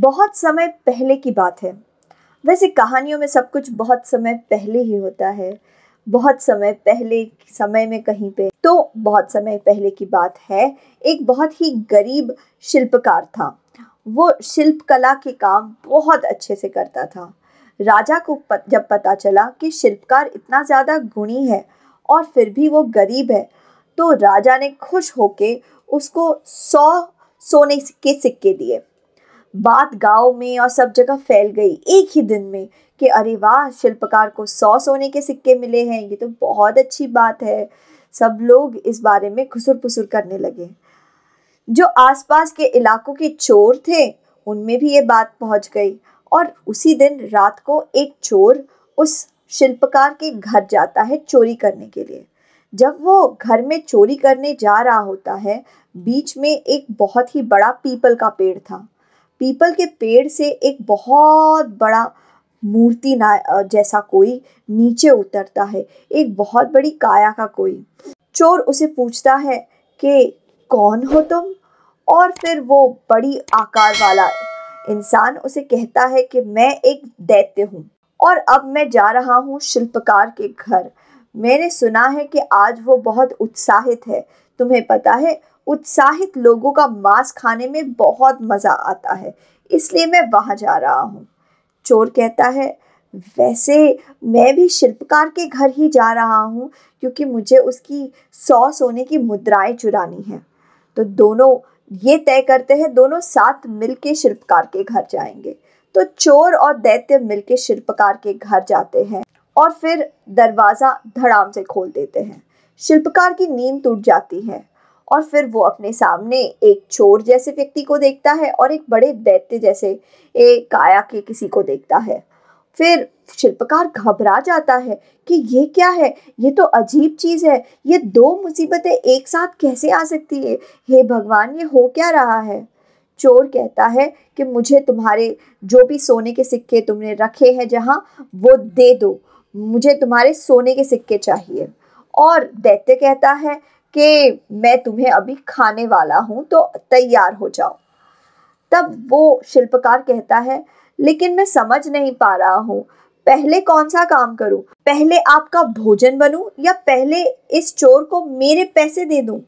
बहुत समय पहले की बात है वैसे कहानियों में सब कुछ बहुत समय पहले ही होता है बहुत समय पहले समय में कहीं पे तो बहुत समय पहले की बात है एक बहुत ही गरीब शिल्पकार था वो शिल्पकला के काम बहुत अच्छे से करता था राजा को पत, जब पता चला कि शिल्पकार इतना ज़्यादा गुणी है और फिर भी वो गरीब है तो राजा ने खुश होके उसको सौ सोने के सिक्के दिए बात गांव में और सब जगह फैल गई एक ही दिन में कि अरे वाह शिल्पकार को सौ सोने के सिक्के मिले हैं ये तो बहुत अच्छी बात है सब लोग इस बारे में खुसुर पुसुर करने लगे जो आसपास के इलाकों के चोर थे उनमें भी ये बात पहुंच गई और उसी दिन रात को एक चोर उस शिल्पकार के घर जाता है चोरी करने के लिए जब वो घर में चोरी करने जा रहा होता है बीच में एक बहुत ही बड़ा पीपल का पेड़ था पीपल के पेड़ से एक बहुत बड़ा मूर्ति ना जैसा कोई नीचे उतरता है एक बहुत बड़ी काया का कोई चोर उसे पूछता है कि कौन हो तुम और फिर वो बड़ी आकार वाला इंसान उसे कहता है कि मैं एक दैत्य हूँ और अब मैं जा रहा हूँ शिल्पकार के घर मैंने सुना है कि आज वो बहुत उत्साहित है तुम्हें पता है उत्साहित लोगों का मांस खाने में बहुत मज़ा आता है इसलिए मैं वहाँ जा रहा हूँ चोर कहता है वैसे मैं भी शिल्पकार के घर ही जा रहा हूँ क्योंकि मुझे उसकी सौ सोने की मुद्राएं चुरानी है तो दोनों ये तय करते हैं दोनों साथ मिलके शिल्पकार के घर जाएंगे तो चोर और दैत्य मिलके शिल्पकार के घर जाते हैं और फिर दरवाज़ा धड़ाम से खोल देते हैं शिल्पकार की नींद टूट जाती है और फिर वो अपने सामने एक चोर जैसे व्यक्ति को देखता है और एक बड़े दैत्य जैसे एक काया के किसी को देखता है फिर शिल्पकार घबरा जाता है कि ये क्या है ये तो अजीब चीज़ है ये दो मुसीबतें एक साथ कैसे आ सकती है हे भगवान ये हो क्या रहा है चोर कहता है कि मुझे तुम्हारे जो भी सोने के सिक्के तुमने रखे हैं जहाँ वो दे दो मुझे तुम्हारे सोने के सिक्के चाहिए और दैत्य कहता है कि मैं तुम्हें अभी खाने वाला हूँ तो तैयार हो जाओ तब वो शिल्पकार कहता है लेकिन मैं समझ नहीं पा रहा हूँ पहले कौन सा काम करूँ पहले आपका भोजन बनूं या पहले इस चोर को मेरे पैसे दे दूं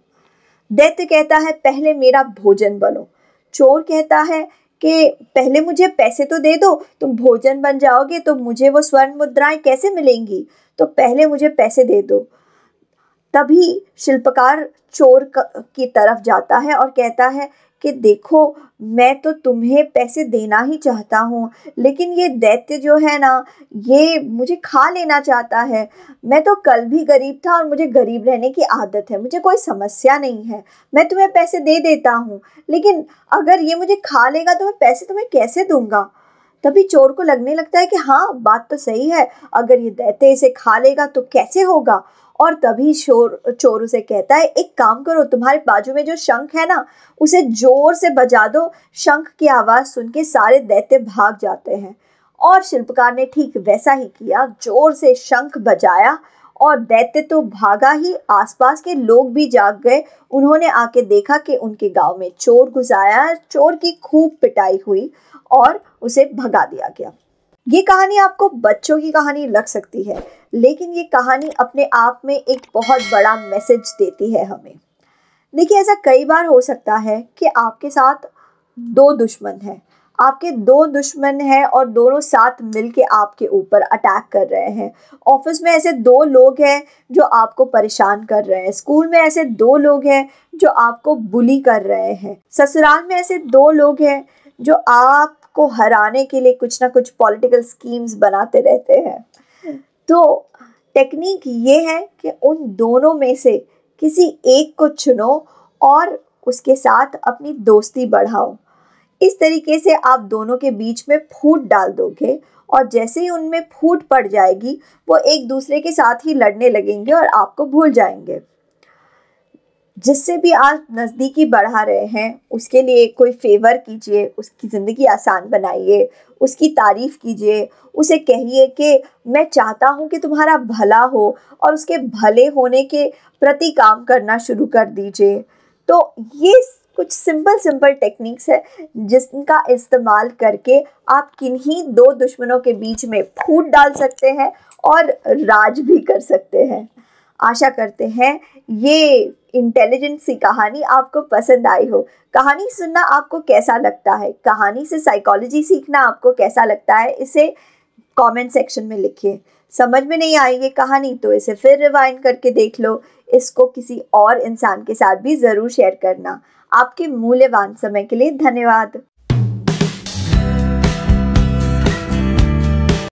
दैत्य कहता है पहले मेरा भोजन बनो चोर कहता है कि पहले मुझे पैसे तो दे दो तुम भोजन बन जाओगे तो मुझे वो स्वर्ण मुद्राएं कैसे मिलेंगी तो पहले मुझे पैसे दे दो तभी शिल्पकार चोर की तरफ जाता है और कहता है कि देखो मैं तो तुम्हें पैसे देना ही चाहता हूँ लेकिन ये दैत्य जो है ना ये मुझे खा लेना चाहता है मैं तो कल भी गरीब था और मुझे गरीब रहने की आदत है मुझे कोई समस्या नहीं है मैं तुम्हें पैसे दे देता हूँ लेकिन अगर ये मुझे खा लेगा तो मैं पैसे तुम्हें कैसे दूंगा तभी चोर को लगने लगता है कि हाँ बात तो सही है अगर ये दैत्य इसे खा लेगा तो कैसे होगा और तभी शोर चोर उसे कहता है एक काम करो तुम्हारे बाजू में जो शंख है ना उसे जोर से बजा दो शंख की आवाज़ सुन के सारे दैत्य भाग जाते हैं और शिल्पकार ने ठीक वैसा ही किया जोर से शंख बजाया और दैत्य तो भागा ही आसपास के लोग भी जाग गए उन्होंने आके देखा कि उनके गांव में चोर घुसाया चोर की खूब पिटाई हुई और उसे भगा दिया गया ये कहानी आपको बच्चों की कहानी लग सकती है लेकिन ये कहानी अपने आप में एक बहुत बड़ा मैसेज देती है हमें देखिए ऐसा कई बार हो सकता है कि आपके साथ दो दुश्मन हैं आपके दो दुश्मन हैं और दोनों साथ मिल आपके ऊपर अटैक कर रहे हैं ऑफिस में ऐसे दो लोग हैं जो आपको परेशान कर रहे हैं स्कूल में ऐसे दो लोग हैं जो आपको बुली कर रहे हैं ससुराल में ऐसे दो लोग हैं जो आपको हराने के लिए कुछ ना कुछ पॉलिटिकल स्कीम्स बनाते रहते हैं तो टेक्निक ये है कि उन दोनों में से किसी एक को चुनो और उसके साथ अपनी दोस्ती बढ़ाओ इस तरीके से आप दोनों के बीच में फूट डाल दोगे और जैसे ही उनमें फूट पड़ जाएगी वो एक दूसरे के साथ ही लड़ने लगेंगे और आपको भूल जाएंगे जिससे भी आप नज़दीकी बढ़ा रहे हैं उसके लिए कोई फेवर कीजिए उसकी ज़िंदगी आसान बनाइए उसकी तारीफ़ कीजिए उसे कहिए कि मैं चाहता हूँ कि तुम्हारा भला हो और उसके भले होने के प्रति काम करना शुरू कर दीजिए तो ये कुछ सिंपल सिंपल टेक्निक्स है जिनका इस्तेमाल करके आप किन्हीं दो दुश्मनों के बीच में फूट डाल सकते हैं और राज भी कर सकते हैं आशा करते हैं ये इंटेलिजेंट सी कहानी आपको पसंद आई हो कहानी सुनना आपको कैसा लगता है कहानी से साइकोलॉजी सीखना आपको कैसा लगता है इसे कमेंट सेक्शन में लिखिए समझ में नहीं आई ये कहानी तो इसे फिर रिवाइंड करके देख लो इसको किसी और इंसान के साथ भी ज़रूर शेयर करना आपके मूल्यवान समय के लिए धन्यवाद